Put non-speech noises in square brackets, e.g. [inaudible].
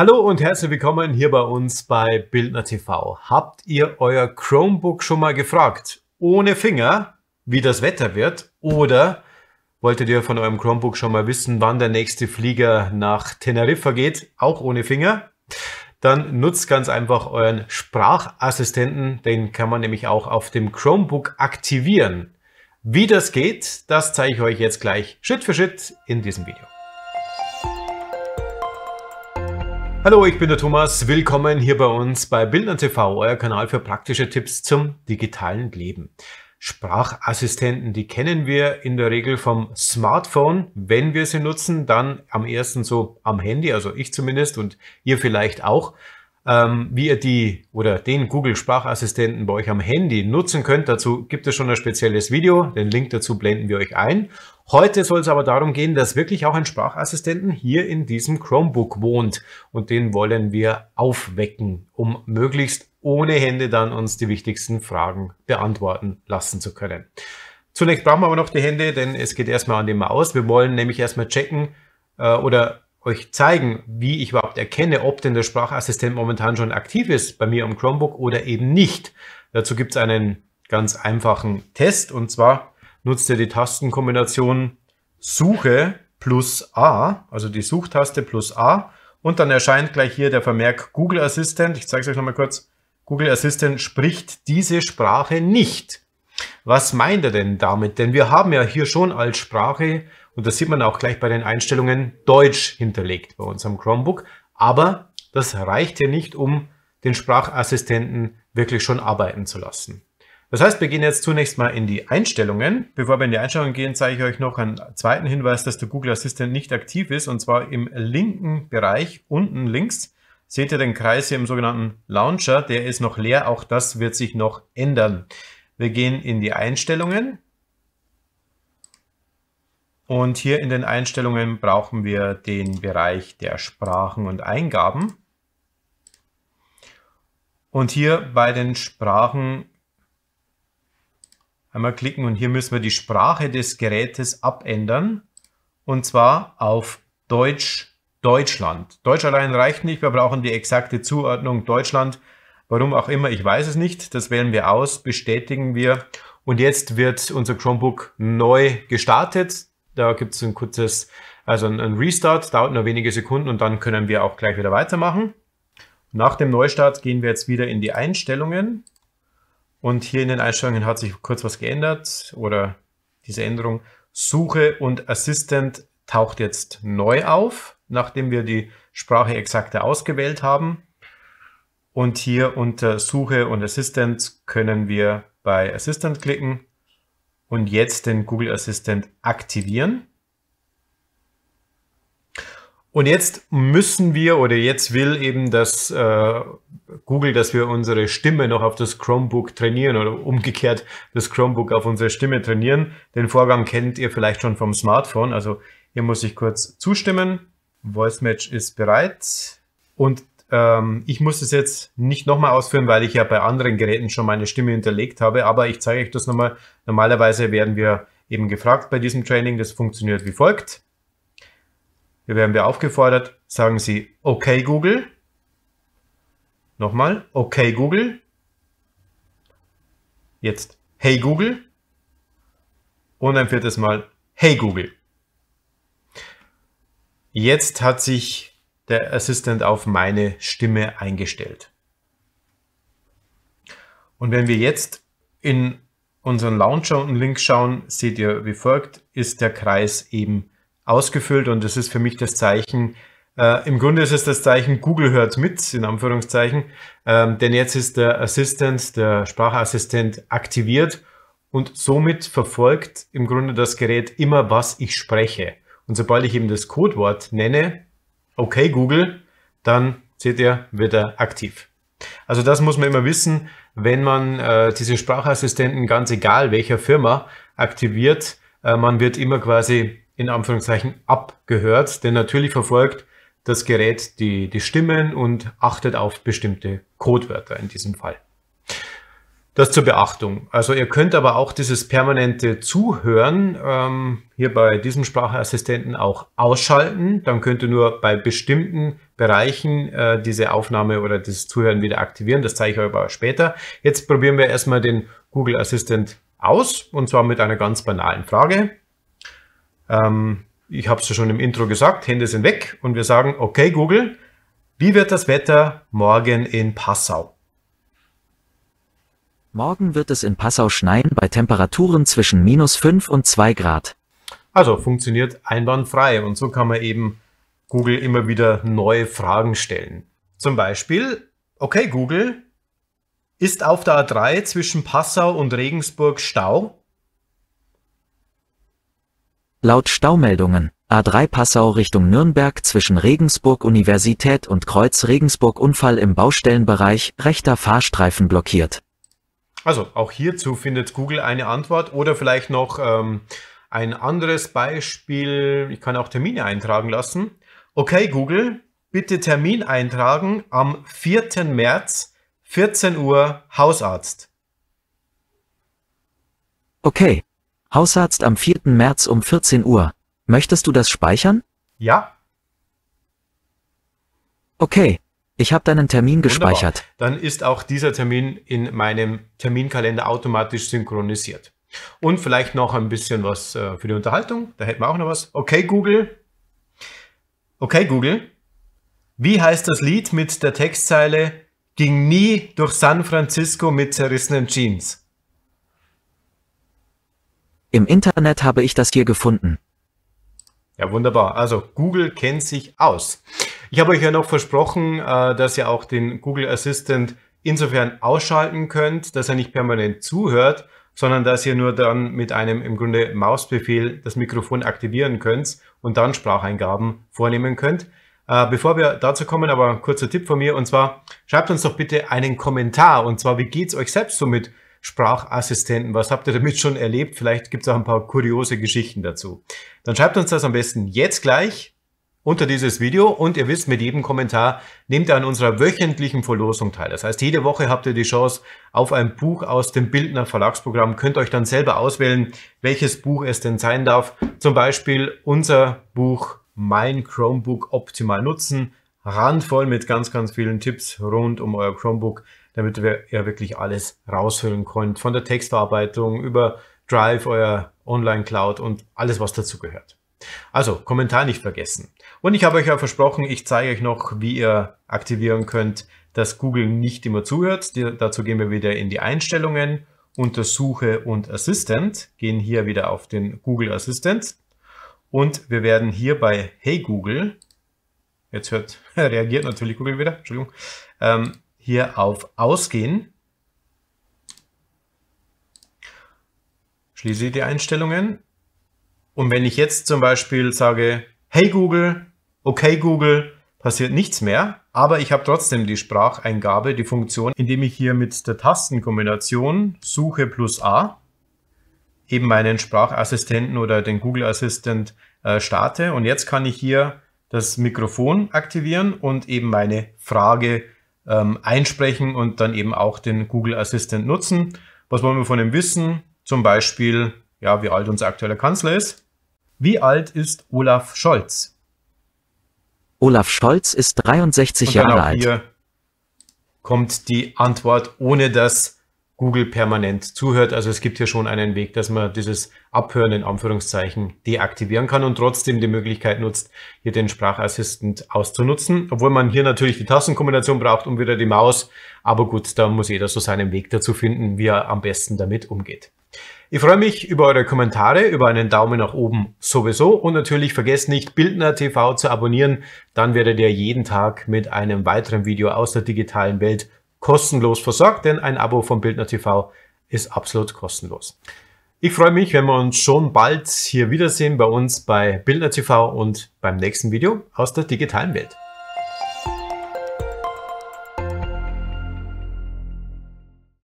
Hallo und herzlich willkommen hier bei uns bei Bildner TV. Habt ihr euer Chromebook schon mal gefragt, ohne Finger, wie das Wetter wird? Oder wolltet ihr von eurem Chromebook schon mal wissen, wann der nächste Flieger nach Teneriffa geht, auch ohne Finger? Dann nutzt ganz einfach euren Sprachassistenten, den kann man nämlich auch auf dem Chromebook aktivieren. Wie das geht, das zeige ich euch jetzt gleich Schritt für Schritt in diesem Video. Hallo, ich bin der Thomas. Willkommen hier bei uns bei Bildern TV, euer Kanal für praktische Tipps zum digitalen Leben. Sprachassistenten, die kennen wir in der Regel vom Smartphone. Wenn wir sie nutzen, dann am ersten so am Handy, also ich zumindest und ihr vielleicht auch. Ähm, wie ihr die oder den Google Sprachassistenten bei euch am Handy nutzen könnt, dazu gibt es schon ein spezielles Video. Den Link dazu blenden wir euch ein. Heute soll es aber darum gehen, dass wirklich auch ein Sprachassistenten hier in diesem Chromebook wohnt und den wollen wir aufwecken, um möglichst ohne Hände dann uns die wichtigsten Fragen beantworten lassen zu können. Zunächst brauchen wir aber noch die Hände, denn es geht erstmal an die Maus. Wir wollen nämlich erstmal checken äh, oder euch zeigen, wie ich überhaupt erkenne, ob denn der Sprachassistent momentan schon aktiv ist bei mir am Chromebook oder eben nicht. Dazu gibt es einen ganz einfachen Test und zwar nutzt ihr die Tastenkombination Suche plus A, also die Suchtaste plus A. Und dann erscheint gleich hier der Vermerk Google Assistant. Ich zeige es euch nochmal kurz. Google Assistant spricht diese Sprache nicht. Was meint er denn damit? Denn wir haben ja hier schon als Sprache, und das sieht man auch gleich bei den Einstellungen, Deutsch hinterlegt bei unserem Chromebook. Aber das reicht hier nicht, um den Sprachassistenten wirklich schon arbeiten zu lassen. Das heißt, wir gehen jetzt zunächst mal in die Einstellungen. Bevor wir in die Einstellungen gehen, zeige ich euch noch einen zweiten Hinweis, dass der Google Assistant nicht aktiv ist. Und zwar im linken Bereich, unten links, seht ihr den Kreis hier im sogenannten Launcher. Der ist noch leer. Auch das wird sich noch ändern. Wir gehen in die Einstellungen. Und hier in den Einstellungen brauchen wir den Bereich der Sprachen und Eingaben. Und hier bei den Sprachen einmal klicken und hier müssen wir die Sprache des Gerätes abändern und zwar auf Deutsch Deutschland. Deutsch allein reicht nicht, wir brauchen die exakte Zuordnung Deutschland. Warum auch immer, ich weiß es nicht. Das wählen wir aus, bestätigen wir. Und jetzt wird unser Chromebook neu gestartet. Da gibt es ein kurzes, also ein Restart, dauert nur wenige Sekunden und dann können wir auch gleich wieder weitermachen. Nach dem Neustart gehen wir jetzt wieder in die Einstellungen und hier in den Einstellungen hat sich kurz was geändert oder diese Änderung. Suche und Assistant taucht jetzt neu auf, nachdem wir die Sprache exakter ausgewählt haben. Und hier unter Suche und Assistant können wir bei Assistant klicken und jetzt den Google Assistant aktivieren. Und jetzt müssen wir oder jetzt will eben das äh, Google, dass wir unsere Stimme noch auf das Chromebook trainieren oder umgekehrt das Chromebook auf unsere Stimme trainieren. Den Vorgang kennt ihr vielleicht schon vom Smartphone. Also hier muss ich kurz zustimmen. Voice Match ist bereit. Und ähm, ich muss es jetzt nicht nochmal ausführen, weil ich ja bei anderen Geräten schon meine Stimme hinterlegt habe. Aber ich zeige euch das nochmal. Normalerweise werden wir eben gefragt bei diesem Training. Das funktioniert wie folgt. Hier werden wir aufgefordert, sagen Sie, okay Google Nochmal, okay Google. Jetzt Hey Google. Und ein viertes Mal Hey Google. Jetzt hat sich der Assistant auf meine Stimme eingestellt. Und wenn wir jetzt in unseren Launcher und Link schauen, seht ihr wie folgt, ist der Kreis eben ausgefüllt und das ist für mich das Zeichen, äh, Im Grunde ist es das Zeichen, Google hört mit, in Anführungszeichen, ähm, denn jetzt ist der Assistant, der Sprachassistent aktiviert und somit verfolgt im Grunde das Gerät immer, was ich spreche. Und sobald ich eben das Codewort nenne, okay Google, dann seht ihr, wird er aktiv. Also das muss man immer wissen, wenn man äh, diese Sprachassistenten, ganz egal welcher Firma, aktiviert, äh, man wird immer quasi in Anführungszeichen abgehört, denn natürlich verfolgt das Gerät die, die Stimmen und achtet auf bestimmte Codewörter in diesem Fall. Das zur Beachtung. Also ihr könnt aber auch dieses permanente Zuhören ähm, hier bei diesem Sprachassistenten auch ausschalten. Dann könnt ihr nur bei bestimmten Bereichen äh, diese Aufnahme oder das Zuhören wieder aktivieren. Das zeige ich euch aber später. Jetzt probieren wir erstmal den Google Assistant aus und zwar mit einer ganz banalen Frage. Ähm, ich habe es ja schon im Intro gesagt, Hände sind weg und wir sagen, okay Google, wie wird das Wetter morgen in Passau? Morgen wird es in Passau schneien bei Temperaturen zwischen minus 5 und 2 Grad. Also funktioniert einwandfrei und so kann man eben Google immer wieder neue Fragen stellen. Zum Beispiel, okay Google, ist auf der A3 zwischen Passau und Regensburg Stau? Laut Staumeldungen A3 Passau Richtung Nürnberg zwischen Regensburg Universität und Kreuz Regensburg Unfall im Baustellenbereich, rechter Fahrstreifen blockiert. Also auch hierzu findet Google eine Antwort oder vielleicht noch ähm, ein anderes Beispiel. Ich kann auch Termine eintragen lassen. Okay Google, bitte Termin eintragen am 4. März 14 Uhr Hausarzt. Okay, Hausarzt am 4. März um 14 Uhr. Möchtest du das speichern? Ja. Okay, ich habe deinen Termin gespeichert. Dann ist auch dieser Termin in meinem Terminkalender automatisch synchronisiert. Und vielleicht noch ein bisschen was äh, für die Unterhaltung. Da hätten wir auch noch was. Okay, Google. Okay, Google. Wie heißt das Lied mit der Textzeile Ging nie durch San Francisco mit zerrissenen Jeans? Im Internet habe ich das hier gefunden. Ja, wunderbar. Also Google kennt sich aus. Ich habe euch ja noch versprochen, äh, dass ihr auch den Google Assistant insofern ausschalten könnt, dass er nicht permanent zuhört, sondern dass ihr nur dann mit einem im Grunde Mausbefehl das Mikrofon aktivieren könnt und dann Spracheingaben vornehmen könnt. Äh, bevor wir dazu kommen, aber ein kurzer Tipp von mir und zwar schreibt uns doch bitte einen Kommentar und zwar, wie geht's euch selbst so mit Sprachassistenten. Was habt ihr damit schon erlebt? Vielleicht gibt es auch ein paar kuriose Geschichten dazu. Dann schreibt uns das am besten jetzt gleich unter dieses Video und ihr wisst, mit jedem Kommentar nehmt ihr an unserer wöchentlichen Verlosung teil. Das heißt, jede Woche habt ihr die Chance auf ein Buch aus dem Bildner Verlagsprogramm, könnt euch dann selber auswählen, welches Buch es denn sein darf. Zum Beispiel unser Buch Mein Chromebook optimal nutzen randvoll mit ganz, ganz vielen Tipps rund um euer Chromebook, damit ihr ja wirklich alles raushören könnt. Von der Textverarbeitung über Drive, euer Online-Cloud und alles, was dazugehört. Also, Kommentar nicht vergessen. Und ich habe euch ja versprochen, ich zeige euch noch, wie ihr aktivieren könnt, dass Google nicht immer zuhört. Die, dazu gehen wir wieder in die Einstellungen, unter Suche und Assistant, gehen hier wieder auf den Google Assistant. Und wir werden hier bei Hey Google jetzt hört, [laughs] reagiert natürlich Google wieder, Entschuldigung, ähm, hier auf Ausgehen. Schließe die Einstellungen. Und wenn ich jetzt zum Beispiel sage, hey Google, okay Google, passiert nichts mehr, aber ich habe trotzdem die Spracheingabe, die Funktion, indem ich hier mit der Tastenkombination Suche plus A eben meinen Sprachassistenten oder den Google Assistant äh, starte. Und jetzt kann ich hier das Mikrofon aktivieren und eben meine Frage ähm, einsprechen und dann eben auch den Google Assistant nutzen. Was wollen wir von ihm wissen? Zum Beispiel, ja, wie alt unser aktueller Kanzler ist. Wie alt ist Olaf Scholz? Olaf Scholz ist 63 Jahre genau alt. Hier kommt die Antwort, ohne dass Google permanent zuhört. Also es gibt hier schon einen Weg, dass man dieses Abhören in Anführungszeichen deaktivieren kann und trotzdem die Möglichkeit nutzt, hier den Sprachassistent auszunutzen. Obwohl man hier natürlich die Tastenkombination braucht und wieder die Maus. Aber gut, da muss jeder so seinen Weg dazu finden, wie er am besten damit umgeht. Ich freue mich über eure Kommentare, über einen Daumen nach oben sowieso und natürlich vergesst nicht, Bildner TV zu abonnieren. Dann werdet ihr jeden Tag mit einem weiteren Video aus der digitalen Welt kostenlos versorgt, denn ein Abo von Bildner TV ist absolut kostenlos. Ich freue mich, wenn wir uns schon bald hier wiedersehen bei uns bei Bildner TV und beim nächsten Video aus der digitalen Welt.